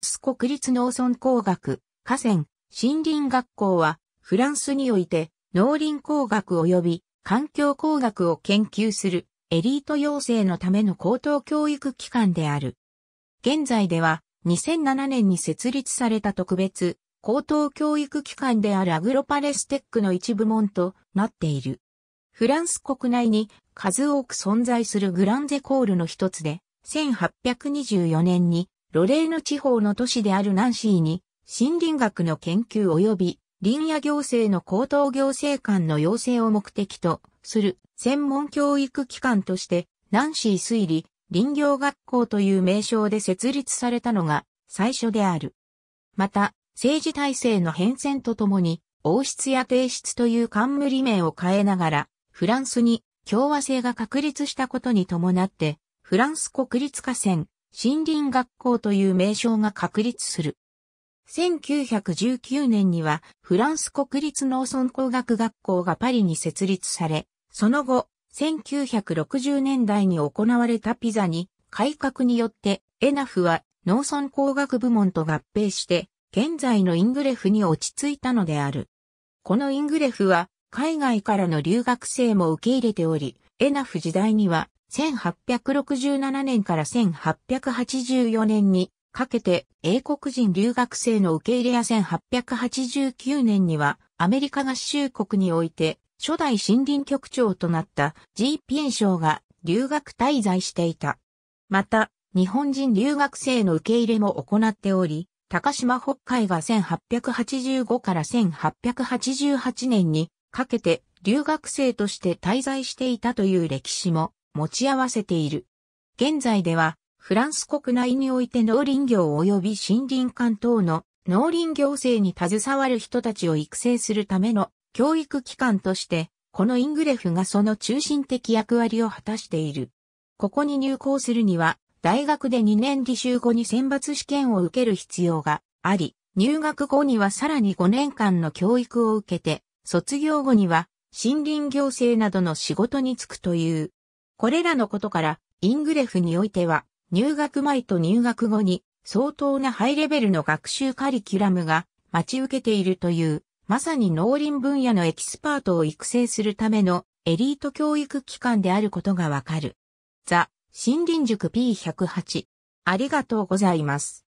ス国立農村工学、河川、森林学校は、フランスにおいて、農林工学及び環境工学を研究するエリート養成のための高等教育機関である。現在では、2007年に設立された特別高等教育機関であるアグロパレステックの一部門となっている。フランス国内に数多く存在するグランゼコールの一つで、1824年にロレーヌ地方の都市であるナンシーに、森林学の研究及び林野行政の高等行政官の要請を目的とする専門教育機関として、ナンシー推理、林業学校という名称で設立されたのが最初である。また、政治体制の変遷とともに、王室や帝室という冠名を変えながら、フランスに共和制が確立したことに伴って、フランス国立河川、森林学校という名称が確立する。1919年にはフランス国立農村工学学校がパリに設立され、その後、1960年代に行われたピザに改革によってエナフは農村工学部門と合併して現在のイングレフに落ち着いたのである。このイングレフは海外からの留学生も受け入れており、エナフ時代には、1867年から1884年にかけて英国人留学生の受け入れや1889年にはアメリカ合衆国において初代森林局長となった G. ピン賞が留学滞在していた。また、日本人留学生の受け入れも行っており、高島北海が1885から1888年にかけて留学生として滞在していたという歴史も持ち合わせている。現在では、フランス国内において農林業及び森林館等の農林行政に携わる人たちを育成するための教育機関として、このイングレフがその中心的役割を果たしている。ここに入校するには、大学で2年履修後に選抜試験を受ける必要があり、入学後にはさらに5年間の教育を受けて、卒業後には森林行政などの仕事に就くという。これらのことから、イングレフにおいては、入学前と入学後に相当なハイレベルの学習カリキュラムが待ち受けているという、まさに農林分野のエキスパートを育成するためのエリート教育機関であることがわかる。ザ・森林塾 P108。ありがとうございます。